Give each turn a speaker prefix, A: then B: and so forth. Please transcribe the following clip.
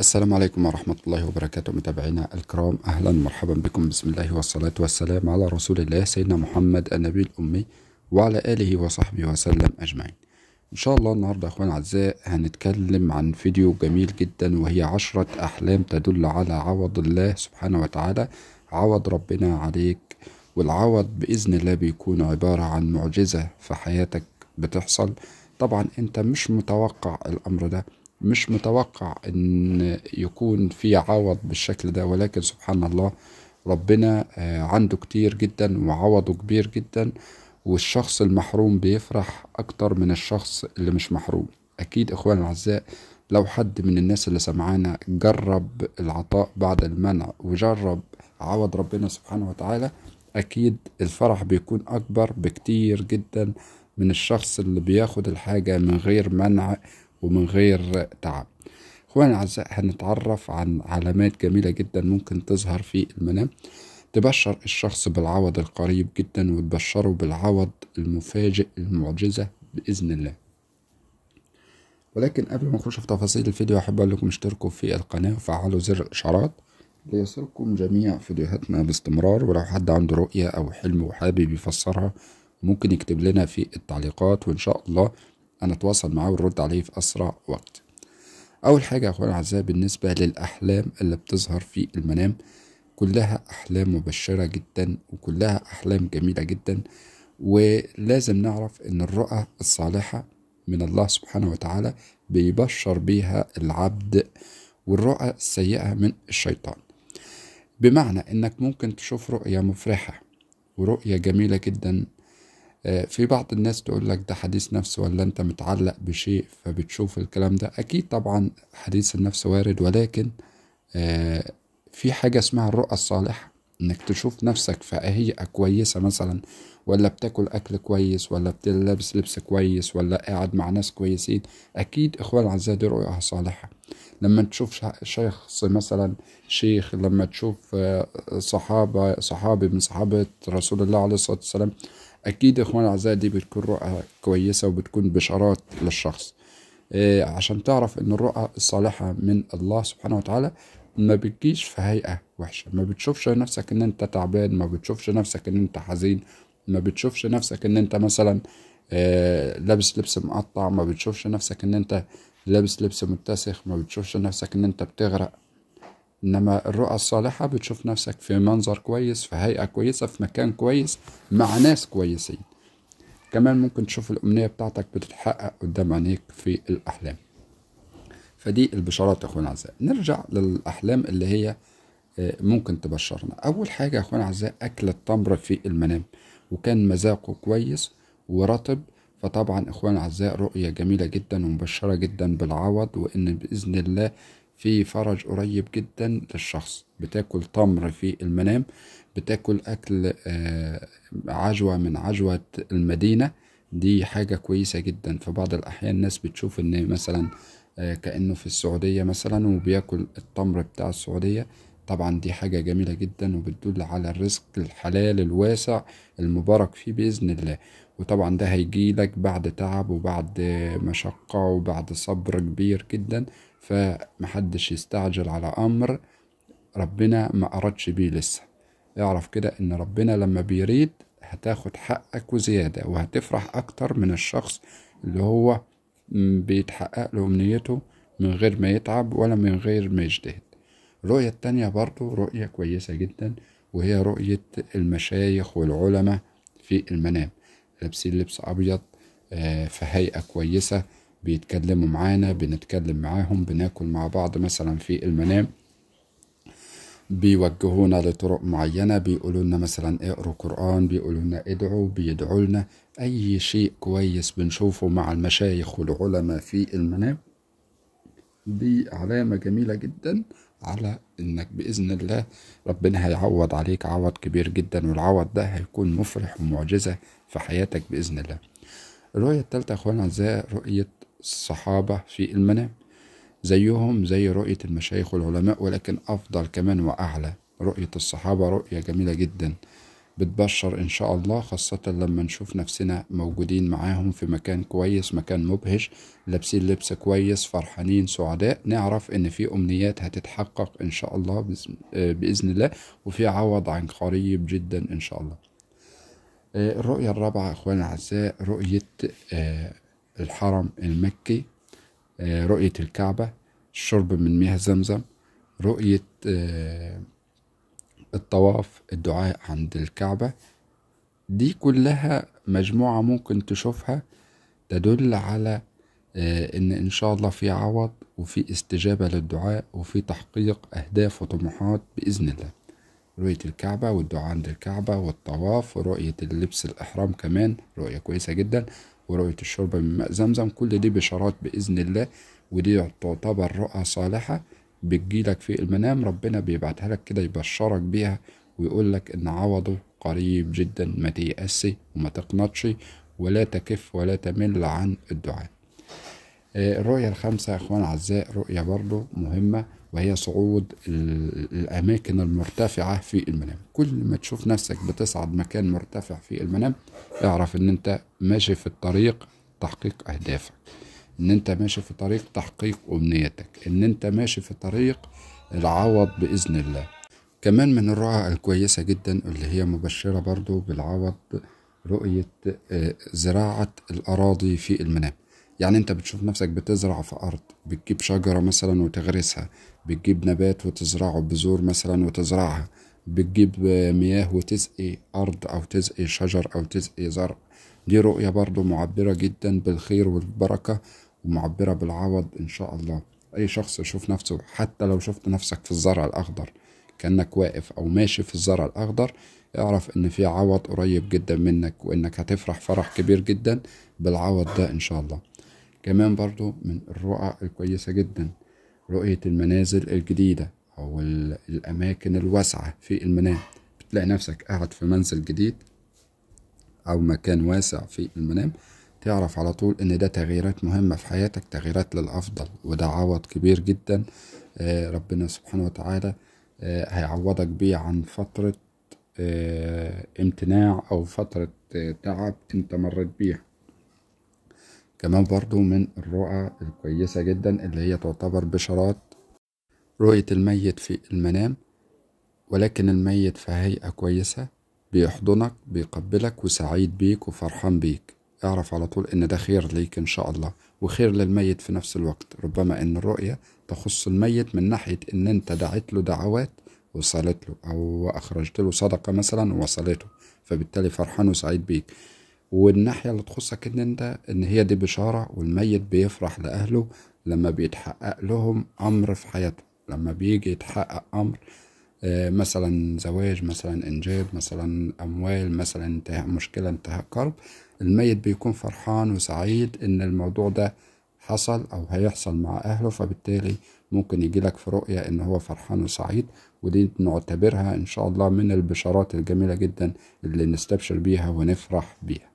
A: السلام عليكم ورحمة الله وبركاته متابعينا الكرام أهلا مرحبا بكم بسم الله والصلاة والسلام على رسول الله سيدنا محمد النبي الأمي وعلى آله وصحبه وسلم أجمعين إن شاء الله النهاردة أخوان أعزاء هنتكلم عن فيديو جميل جدا وهي عشرة أحلام تدل على عوض الله سبحانه وتعالى عوض ربنا عليك والعوض بإذن الله بيكون عبارة عن معجزة في حياتك بتحصل طبعا أنت مش متوقع الأمر ده مش متوقع ان يكون في عوض بالشكل ده ولكن سبحان الله ربنا آه، عنده كتير جدا وعوضه كبير جدا والشخص المحروم بيفرح اكتر من الشخص اللي مش محروم اكيد اخوان الاعزاء لو حد من الناس اللي سمعانا جرب العطاء بعد المنع وجرب عوض ربنا سبحانه وتعالى اكيد الفرح بيكون اكبر بكتير جدا من الشخص اللي بياخد الحاجة من غير منع ومن غير تعب اخوانا الاعزاء هنتعرف عن علامات جميله جدا ممكن تظهر في المنام تبشر الشخص بالعوض القريب جدا وتبشره بالعوض المفاجئ المعجزه باذن الله ولكن قبل ما نخش في تفاصيل الفيديو احب اقول لكم اشتركوا في القناه وفعلوا زر الاشعارات ليصلكم جميع فيديوهاتنا باستمرار ولو حد عنده رؤيه او حلم وحابب يفسرها ممكن يكتب لنا في التعليقات وان شاء الله أنا أتواصل معاه ونرد عليه في أسرع وقت أول حاجة يا أخوانا الأعزاء بالنسبة للأحلام اللي بتظهر في المنام كلها أحلام مبشرة جدا وكلها أحلام جميلة جدا ولازم نعرف إن الرؤى الصالحة من الله سبحانه وتعالى بيبشر بيها العبد والرؤى السيئة من الشيطان بمعنى إنك ممكن تشوف رؤية مفرحة ورؤية جميلة جدا آه، في بعض الناس تقول لك ده حديث نفس ولا انت متعلق بشيء فبتشوف الكلام ده اكيد طبعا حديث النفس وارد ولكن آه، في حاجة اسمها الرؤى الصالحة انك تشوف نفسك في هيئة كويسة مثلا ولا بتاكل اكل كويس ولا بتلبس لبس كويس ولا قاعد مع ناس كويسين اكيد اخوان الاعزاء دي رؤية صالحة لما تشوف شخص مثلا شيخ لما تشوف آه، صحابة صحابي من صحابة رسول الله عليه الصلاة والسلام اكيد اخوان الاعزاء دي بتكون رؤى كويسه وبتكون بشارات للشخص إيه عشان تعرف ان الرؤى الصالحه من الله سبحانه وتعالى ما بتجيش في هيئه وحشه ما بتشوفش نفسك ان انت تعبان ما بتشوفش نفسك ان انت حزين ما بتشوفش نفسك ان انت مثلا آه لابس لبس مقطع ما بتشوفش نفسك ان انت لابس لبس متسخ ما بتشوفش نفسك ان انت بتغرق انما الرؤى الصالحه بتشوف نفسك في منظر كويس في هيئه كويسه في مكان كويس مع ناس كويسين كمان ممكن تشوف الامنيه بتاعتك بتتحقق قدام عينيك في الاحلام فدي البشارات يا اخوان اعزاء نرجع للاحلام اللي هي آه، ممكن تبشرنا اول حاجه يا اخوان اعزاء اكل التمر في المنام وكان مذاقه كويس ورطب فطبعا اخوان اعزاء رؤيه جميله جدا ومبشره جدا بالعوض وان باذن الله في فرج قريب جدا للشخص بتاكل تمر في المنام بتاكل أكل آه، عجوة من عجوة المدينة دي حاجة كويسة جدا في بعض الأحيان الناس بتشوف إن مثلا آه، كأنه في السعودية مثلا وبياكل التمر بتاع السعودية طبعا دي حاجة جميلة جدا وبتدل على الرزق الحلال الواسع المبارك فيه بإذن الله وطبعا ده هيجيلك بعد تعب وبعد آه، مشقة وبعد صبر كبير جدا فمحدش يستعجل على أمر ربنا ما أردش بيه لسه اعرف كده إن ربنا لما بيريد هتاخد حقك وزيادة وهتفرح أكتر من الشخص اللي هو بيتحقق له أمنيته من غير ما يتعب ولا من غير ما يجتهد الرؤية التانية برضو رؤية كويسة جدا وهي رؤية المشايخ والعلماء في المنام لابسين لبس أبيض آه، في هيئة كويسة بيتكلموا معانا بنتكلم معاهم بناكل مع بعض مثلا في المنام بيوجهونا لطرق معينة بيقولولنا مثلا اقروا قرآن بيقولولنا ادعوا بيدعوا لنا أي شيء كويس بنشوفه مع المشايخ والعلماء في المنام دي علامة جميلة جدا على انك باذن الله ربنا هيعوض عليك عوض كبير جدا والعوض ده هيكون مفرح ومعجزه في حياتك باذن الله الرؤيه الثالثه اخوانا زي رؤيه الصحابة في المنام زيهم زي رؤية المشايخ والعلماء ولكن أفضل كمان وأعلى رؤية الصحابة رؤية جميلة جدا بتبشر إن شاء الله خاصة لما نشوف نفسنا موجودين معاهم في مكان كويس مكان مبهج لابسين لبس كويس فرحانين سعداء نعرف إن في أمنيات هتتحقق إن شاء الله آه، بإذن الله وفي عوض عن قريب جدا إن شاء الله آه، الرؤية الرابعة أخوان الأعزاء رؤية آه، الحرم المكي آه، رؤية الكعبة الشرب من مياه زمزم رؤية آه، الطواف الدعاء عند الكعبة دي كلها مجموعة ممكن تشوفها تدل على آه، ان ان شاء الله في عوض وفي استجابة للدعاء وفي تحقيق اهداف وطموحات باذن الله رؤية الكعبة والدعاء عند الكعبة والطواف ورؤية اللبس الإحرام كمان رؤية كويسة جدا ورؤية الشرب من ماء زمزم كل دي بشارات بإذن الله ودي تعتبر رؤى صالحة بتجيلك في المنام ربنا بيبعتها لك كده يبشرك بيها ويقول لك إن عوضه قريب جدا ما تيأسي وما تقنطش ولا تكف ولا تمل عن الدعاء آه، الرؤية الخامسة يا أخوان أعزاء رؤية برضو مهمة وهي صعود الأماكن المرتفعة في المنام كل ما تشوف نفسك بتصعد مكان مرتفع في المنام اعرف ان انت ماشي في الطريق تحقيق أهدافك ان انت ماشي في طريق تحقيق أمنيتك ان انت ماشي في طريق العوض بإذن الله كمان من الرؤى الكويسة جدا اللي هي مبشرة برضو بالعوض رؤية آه، زراعة الأراضي في المنام يعني انت بتشوف نفسك بتزرع في ارض بتجيب شجرة مثلا وتغرسها بتجيب نبات وتزرعه بذور مثلا وتزرعها بتجيب مياه وتسقي ارض او تسقي شجر او تسقي زرع دي رؤية برضو معبرة جدا بالخير والبركة ومعبرة بالعوض ان شاء الله اي شخص يشوف نفسه حتى لو شفت نفسك في الزرع الاخضر كانك واقف او ماشي في الزرع الاخضر اعرف ان في عوض قريب جدا منك وانك هتفرح فرح كبير جدا بالعوض ده ان شاء الله كمان برضو من الرؤى الكويسة جدا رؤية المنازل الجديدة أو الأماكن الواسعة في المنام بتلاقي نفسك قاعد في منزل جديد أو مكان واسع في المنام تعرف على طول إن ده تغييرات مهمة في حياتك تغييرات للأفضل وده عوض كبير جدا آه، ربنا سبحانه وتعالى آه، هيعوضك بيه عن فترة آه، امتناع أو فترة تعب أنت مريت بيها كمان برضو من الرؤى الكويسة جدا اللي هي تعتبر بشارات رؤية الميت في المنام ولكن الميت في هيئة كويسة بيحضنك بيقبلك وسعيد بيك وفرحان بيك اعرف على طول ان ده خير ليك ان شاء الله وخير للميت في نفس الوقت ربما ان الرؤية تخص الميت من ناحية ان انت دعيت له دعوات وصلت له او اخرجت له صدقة مثلا ووصلته فبالتالي فرحان وسعيد بيك والناحية اللي تخصك ان انت ان هي دي بشارة والميت بيفرح لأهله لما بيتحقق لهم أمر في حياته لما بيجي يتحقق أمر آه، مثلا زواج مثلا انجاب مثلا اموال مثلا انتهاء مشكله انتهاء قرب الميت بيكون فرحان وسعيد ان الموضوع ده حصل او هيحصل مع اهله فبالتالي ممكن يجيلك في رؤية ان هو فرحان وسعيد ودي نعتبرها ان شاء الله من البشارات الجميلة جدا اللي نستبشر بيها ونفرح بيها